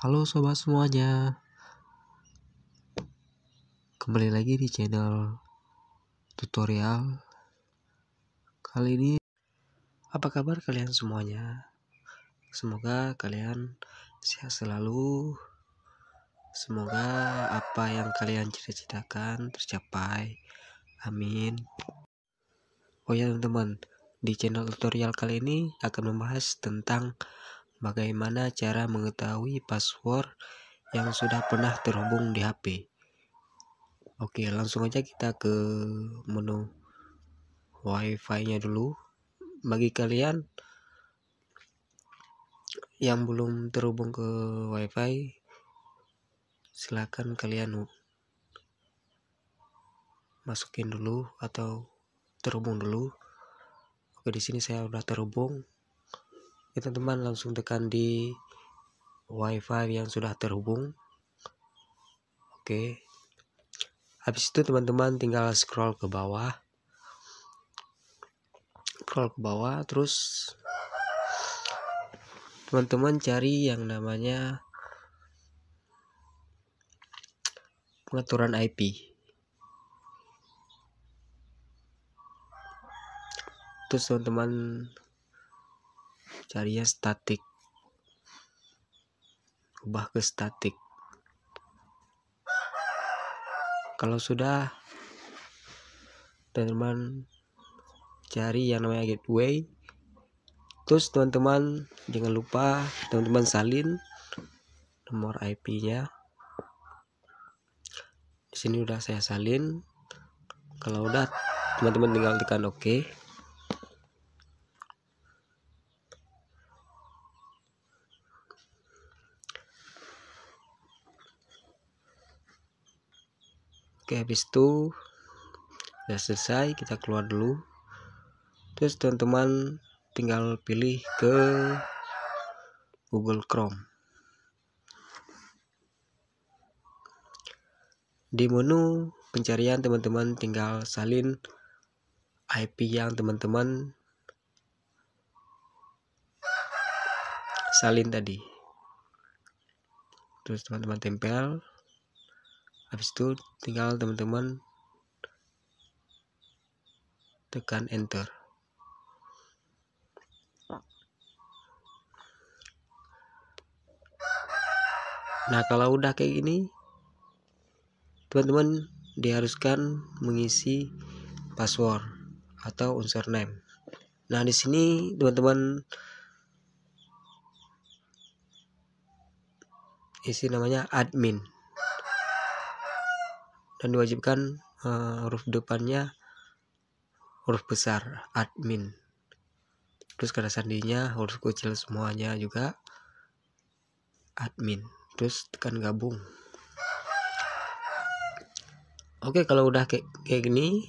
Halo sobat semuanya Kembali lagi di channel tutorial Kali ini Apa kabar kalian semuanya Semoga kalian sehat selalu Semoga apa yang kalian cita-citakan tercapai Amin Oh ya teman-teman di channel tutorial kali ini akan membahas tentang Bagaimana cara mengetahui password yang sudah pernah terhubung di HP? Oke, langsung aja kita ke menu WiFi-nya dulu. Bagi kalian yang belum terhubung ke WiFi, silakan kalian masukin dulu atau terhubung dulu. Oke, di sini saya sudah terhubung ya teman-teman langsung tekan di wifi yang sudah terhubung oke habis itu teman-teman tinggal scroll ke bawah scroll ke bawah terus teman-teman cari yang namanya pengaturan IP terus teman-teman cari ya statik ubah ke statik kalau sudah teman-teman cari yang namanya gateway terus teman-teman jangan lupa teman-teman salin nomor IP nya di sini udah saya salin kalau udah teman-teman tinggal tekan oke OK. oke habis itu sudah selesai kita keluar dulu terus teman-teman tinggal pilih ke Google Chrome di menu pencarian teman-teman tinggal salin IP yang teman-teman salin tadi terus teman-teman tempel habis itu tinggal teman-teman tekan enter nah kalau udah kayak gini teman-teman diharuskan mengisi password atau username nah di sini teman-teman isi namanya admin dan diwajibkan uh, huruf depannya huruf besar admin terus kata sandinya huruf kecil semuanya juga admin terus tekan gabung oke kalau udah kayak, kayak gini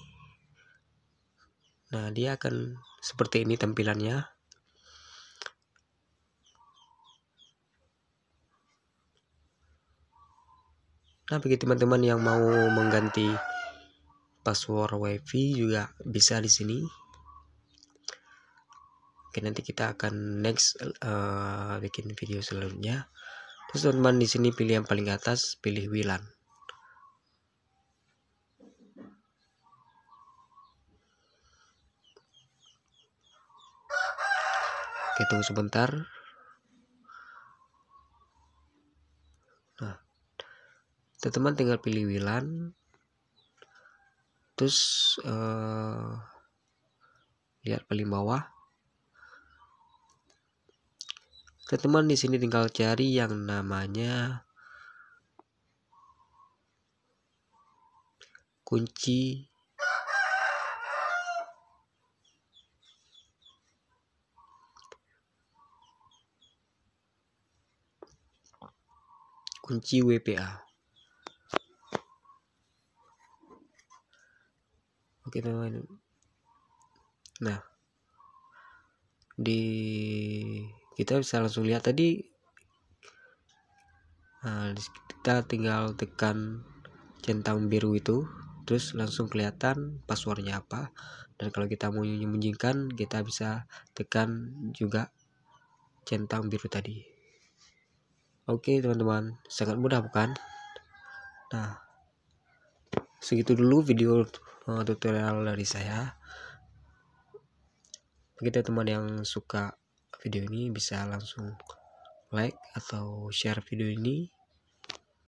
nah dia akan seperti ini tampilannya Nah bagi gitu teman-teman yang mau mengganti password wifi juga bisa di sini. Oke nanti kita akan next uh, bikin video selanjutnya. Terus teman-teman di sini pilih yang paling atas, pilih WLAN. Oke tunggu sebentar. teman-teman tinggal pilih wilan terus uh, lihat paling bawah teman-teman di sini tinggal cari yang namanya kunci kunci WPA kita nah di kita bisa langsung lihat tadi nah, kita tinggal tekan centang biru itu terus langsung kelihatan passwordnya apa dan kalau kita mau menyembunyikan kita bisa tekan juga centang biru tadi oke teman-teman sangat mudah bukan nah segitu dulu video tutorial dari saya bagi teman-teman yang suka video ini bisa langsung like atau share video ini